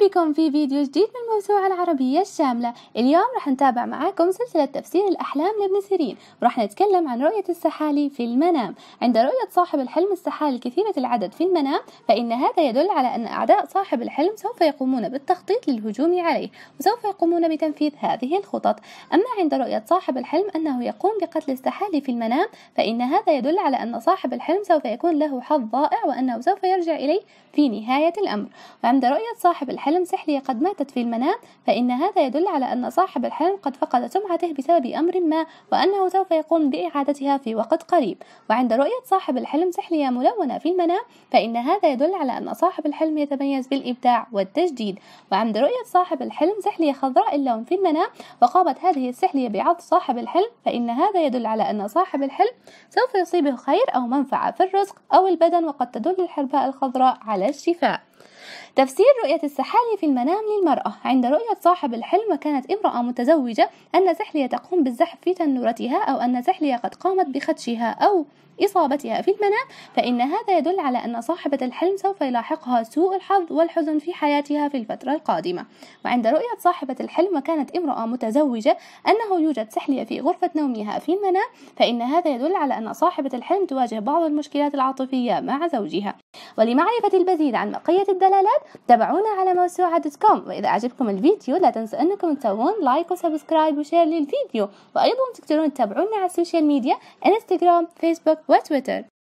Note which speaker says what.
Speaker 1: بكم في فيديو جديد من الموسوعة العربية الشاملة اليوم رح نتابع معاكم سلسلة تفسير الأحلام لابن سيرين ورح نتكلم عن رؤية السحالي في المنام عند رؤية صاحب الحلم السحالي كثيرة العدد في المنام فإن هذا يدل على أن أعداء صاحب الحلم سوف يقومون بالتخطيط للهجوم عليه وسوف يقومون بتنفيذ هذه الخطط أما عند رؤية صاحب الحلم أنه يقوم بقتل السحالي في المنام فإن هذا يدل على أن صاحب الحلم سوف يكون له حظ ضائع وأنه سوف يرجع إليه في نهاية الأمر وعند رؤية صاحب الحلم حلم سحري قد ماتت في المنام فإن هذا يدل على أن صاحب الحلم قد فقد سمعته بسبب أمر ما وأنه سوف يقوم بإعادتها في وقت قريب وعند رؤية صاحب الحلم سحرية ملونة في المنام فإن هذا يدل على أن صاحب الحلم يتميز بالإبداع والتجديد وعند رؤية صاحب الحلم سحلية خضراء اللون في المنام وقامت هذه السحلية بعض صاحب الحلم فإن هذا يدل على أن صاحب الحلم سوف يصيبه خير أو منفعة في الرزق أو البدن وقد تدل الحرباء الخضراء على الشفاء تفسير رؤية السحالي في المنام للمرأة عند رؤية صاحب الحلم كانت امرأة متزوجة أن سحلية تقوم بالزحف في تنورتها أو أن سحلية قد قامت بخدشها أو إصابتها في المنام فإن هذا يدل على أن صاحبة الحلم سوف يلاحقها سوء الحظ والحزن في حياتها في الفترة القادمة وعند رؤية صاحبة الحلم كانت امرأة متزوجة أنه يوجد سحلية في غرفة نومها في المنام فإن هذا يدل على أن صاحبة الحلم تواجه بعض المشكلات العاطفية مع زوجها ولمعرفة المزيد عن بقية الدلالات تابعونا على موسوعة دوت كوم وإذا أعجبكم الفيديو لا تنسوا أنكم تسوون لايك وسبسكرايب وشير للفيديو وأيضا تقدرون تتابعونا على السوشيال ميديا انستغرام فيسبوك وتويتر